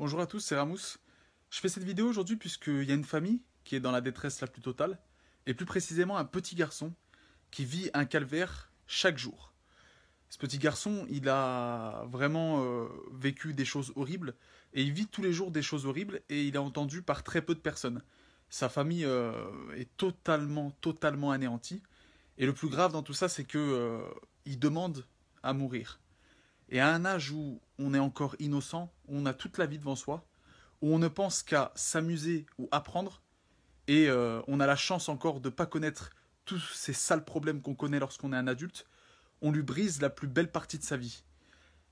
Bonjour à tous, c'est Ramous. Je fais cette vidéo aujourd'hui puisqu'il y a une famille qui est dans la détresse la plus totale, et plus précisément un petit garçon qui vit un calvaire chaque jour. Ce petit garçon, il a vraiment euh, vécu des choses horribles, et il vit tous les jours des choses horribles, et il est entendu par très peu de personnes. Sa famille euh, est totalement, totalement anéantie, et le plus grave dans tout ça, c'est que euh, il demande à mourir. Et à un âge où on est encore innocent, où on a toute la vie devant soi, où on ne pense qu'à s'amuser ou apprendre, et euh, on a la chance encore de ne pas connaître tous ces sales problèmes qu'on connaît lorsqu'on est un adulte, on lui brise la plus belle partie de sa vie.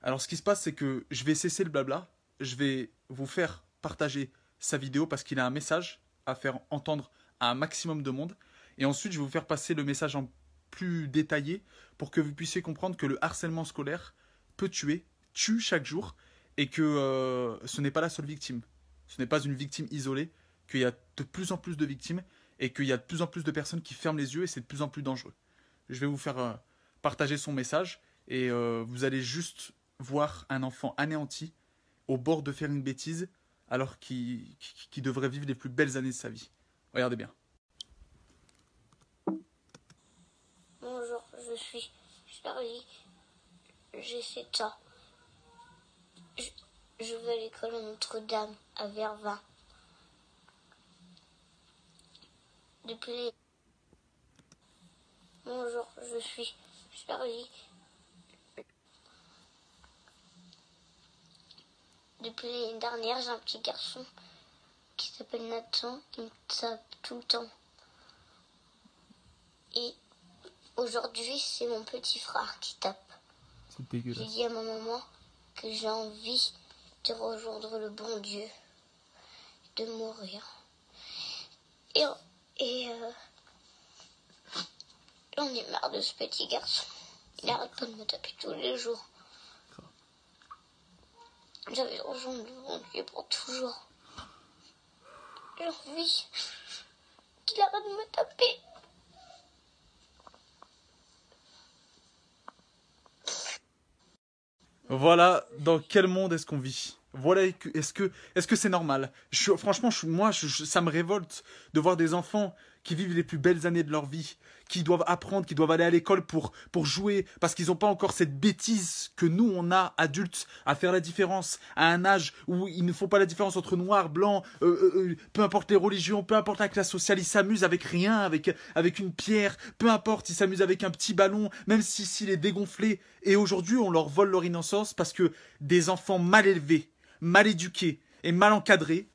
Alors ce qui se passe, c'est que je vais cesser le blabla, je vais vous faire partager sa vidéo parce qu'il a un message à faire entendre à un maximum de monde, et ensuite je vais vous faire passer le message en plus détaillé pour que vous puissiez comprendre que le harcèlement scolaire, peut tuer, tue chaque jour, et que euh, ce n'est pas la seule victime. Ce n'est pas une victime isolée, qu'il y a de plus en plus de victimes, et qu'il y a de plus en plus de personnes qui ferment les yeux, et c'est de plus en plus dangereux. Je vais vous faire euh, partager son message, et euh, vous allez juste voir un enfant anéanti, au bord de faire une bêtise, alors qu'il qui devrait vivre les plus belles années de sa vie. Regardez bien. Bonjour, je suis Charlie j'ai 7 ans. Je, vais à l'école Notre-Dame, à Vervins. Depuis. Bonjour, je suis Charlie. Depuis l'année dernière, j'ai un petit garçon qui s'appelle Nathan, qui me tape tout le temps. Et aujourd'hui, c'est mon petit frère qui tape. C'est dégueulasse. J'ai dit à ma maman que j'ai envie de rejoindre le bon Dieu, de mourir. Et, et on euh, est marre de ce petit garçon. Il arrête pas de me taper tous les jours. J'avais rejoindre le bon Dieu pour toujours. J'ai envie qu'il arrête de me taper. Voilà, dans quel monde est-ce qu'on vit voilà, est-ce que c'est normal Franchement, moi, ça me révolte de voir des enfants qui vivent les plus belles années de leur vie, qui doivent apprendre, qui doivent aller à l'école pour, pour jouer, parce qu'ils n'ont pas encore cette bêtise que nous, on a, adultes, à faire la différence, à un âge où ils ne font pas la différence entre noir, blanc, euh, euh, euh, peu importe les religions, peu importe la classe sociale, ils s'amusent avec rien, avec, avec une pierre, peu importe, ils s'amusent avec un petit ballon, même si s'il est dégonflé. Et aujourd'hui, on leur vole leur innocence parce que des enfants mal élevés, mal éduqués et mal encadrés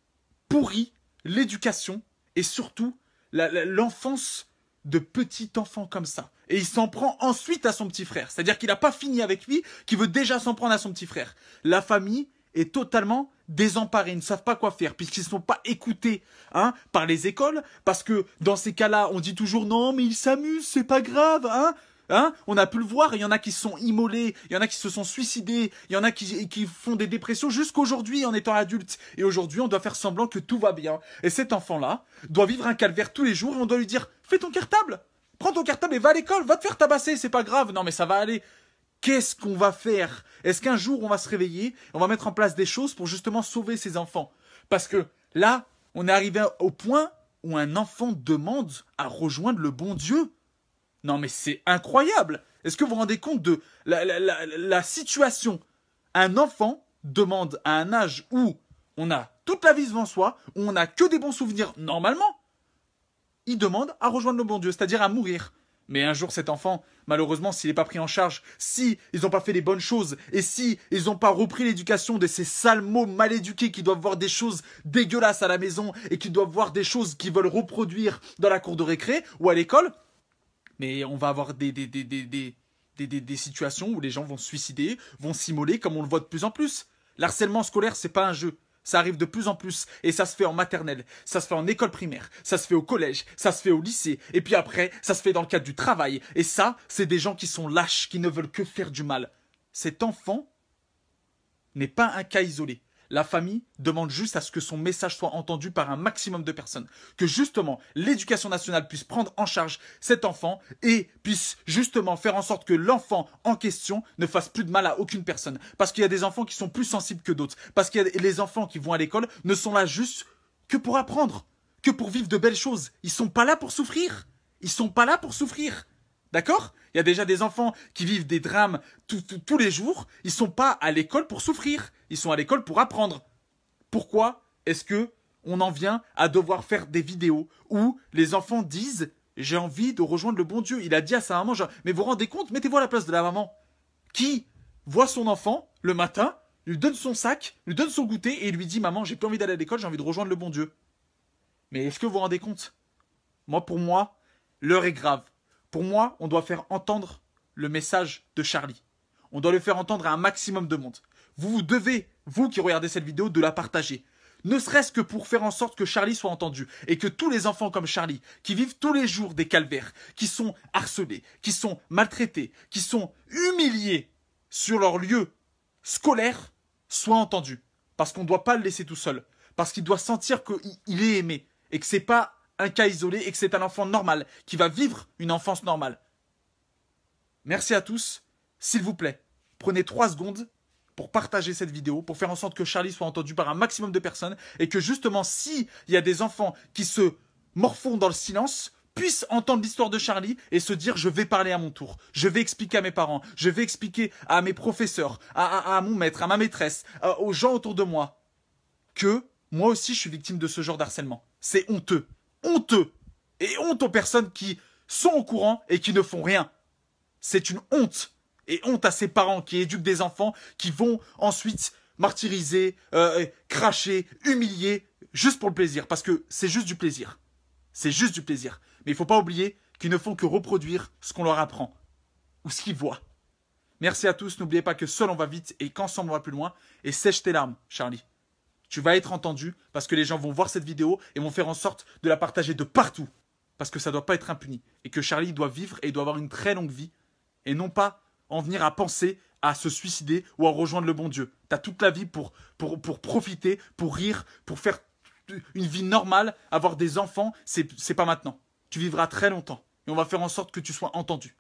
pourrit l'éducation et surtout l'enfance de petit enfant comme ça. Et il s'en prend ensuite à son petit frère. C'est-à-dire qu'il n'a pas fini avec lui, qu'il veut déjà s'en prendre à son petit frère. La famille est totalement désemparée, ils ne savent pas quoi faire, puisqu'ils ne sont pas écoutés hein, par les écoles, parce que dans ces cas-là, on dit toujours non, mais ils s'amusent, c'est pas grave, hein. Hein? on a pu le voir, il y en a qui se sont immolés, il y en a qui se sont suicidés, il y en a qui, qui font des dépressions jusqu'aujourd'hui en étant adultes. Et aujourd'hui, on doit faire semblant que tout va bien. Et cet enfant-là doit vivre un calvaire tous les jours et on doit lui dire Fais ton cartable Prends ton cartable et va à l'école, va te faire tabasser, c'est pas grave, non mais ça va aller. Qu'est-ce qu'on va faire Est-ce qu'un jour on va se réveiller, on va mettre en place des choses pour justement sauver ces enfants Parce que là, on est arrivé au point où un enfant demande à rejoindre le bon Dieu. Non mais c'est incroyable. Est-ce que vous vous rendez compte de la, situation Un enfant demande à un âge où on a toute la vie devant soi, où on n'a que des bons souvenirs normalement, il demande à rejoindre le bon Dieu, c'est-à-dire à mourir. Mais un jour, cet enfant, malheureusement, s'il n'est pas pris en charge, si ils n'ont pas fait les bonnes choses, et si ils n'ont pas repris l'éducation de ces sales mots mal éduqués qui doivent voir des choses dégueulasses à la maison et qui doivent voir des choses qu'ils veulent reproduire dans la cour de récré ou à l'école, mais on va avoir des, des, situations où les gens vont se suicider, vont s'immoler, comme on le voit de plus en plus. L'harcèlement scolaire, c'est pas un jeu. Ça arrive de plus en plus, et ça se fait en maternelle, ça se fait en école primaire, ça se fait au collège, ça se fait au lycée, et puis après, ça se fait dans le cadre du travail. Et ça, c'est des gens qui sont lâches, qui ne veulent que faire du mal. Cet enfant n'est pas un cas isolé la famille demande juste à ce que son message soit entendu par un maximum de personnes. Que justement, l'éducation nationale puisse prendre en charge cet enfant et puisse justement faire en sorte que l'enfant en question ne fasse plus de mal à aucune personne. Parce qu'il y a des enfants qui sont plus sensibles que d'autres. Parce que les enfants qui vont à l'école ne sont là juste que pour apprendre, que pour vivre de belles choses. Ils sont pas là pour souffrir. Ils sont pas là pour souffrir. D'accord Il y a déjà des enfants qui vivent des drames tous les jours. Ils sont pas à l'école pour souffrir. Ils sont à l'école pour apprendre. Pourquoi est-ce que on en vient à devoir faire des vidéos où les enfants disent j'ai envie de rejoindre le bon Dieu. Il a dit à sa maman, mais vous, rendez compte, mettez-vous à la place de la maman. Qui voit son enfant le matin, lui donne son sac, lui donne son goûter et lui dit, maman, j'ai plus envie d'aller à l'école, j'ai envie de rejoindre le bon Dieu. Mais est-ce que vous vous rendez compte Moi, pour moi, l'heure est grave. Pour moi, on doit faire entendre le message de Charlie. On doit le faire entendre à un maximum de monde vous devez, vous qui regardez cette vidéo, de la partager. Ne serait-ce que pour faire en sorte que Charlie soit entendu et que tous les enfants comme Charlie, qui vivent tous les jours des calvaires, qui sont harcelés, qui sont maltraités, qui sont humiliés sur leur lieu scolaire, soient entendus. Parce qu'on ne doit pas le laisser tout seul. Parce qu'il doit sentir qu'il est aimé et que ce n'est pas un cas isolé et que c'est un enfant normal qui va vivre une enfance normale. Merci à tous. S'il vous plaît, prenez trois secondes pour partager cette vidéo, pour faire en sorte que Charlie soit entendu par un maximum de personnes et que justement, il y a des enfants qui se morfondent dans le silence, puissent entendre l'histoire de Charlie et se dire je vais parler à mon tour, je vais expliquer à mes parents, je vais expliquer à mes professeurs, à, mon maître, à ma maîtresse, aux gens autour de moi, que moi aussi je suis victime de ce genre d'harcèlement. C'est honteux, honteux, et honte aux personnes qui sont au courant et qui ne font rien. C'est une honte et honte à ses parents qui éduquent des enfants qui vont ensuite martyriser, euh, cracher, humilier, juste pour le plaisir, parce que c'est juste du plaisir. C'est juste du plaisir. Mais il faut pas oublier qu'ils ne font que reproduire ce qu'on leur apprend, ou ce qu'ils voient. Merci à tous, n'oubliez pas que seul on va vite et qu'ensemble on va plus loin. Et sèche tes larmes, Charlie. Tu vas être entendu parce que les gens vont voir cette vidéo et vont faire en sorte de la partager de partout. Parce que ça ne doit pas être impuni. Et que Charlie doit vivre et doit avoir une très longue vie. Et non pas en venir à penser à se suicider ou à rejoindre le bon Dieu. Tu as toute la vie pour, pour, profiter, pour rire, pour faire une vie normale, avoir des enfants, c'est pas maintenant. Tu vivras très longtemps et on va faire en sorte que tu sois entendu.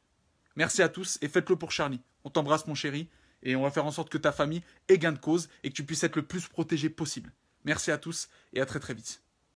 Merci à tous et faites-le pour Charlie. On t'embrasse mon chéri et on va faire en sorte que ta famille ait gain de cause et que tu puisses être le plus protégé possible. Merci à tous et à très très vite.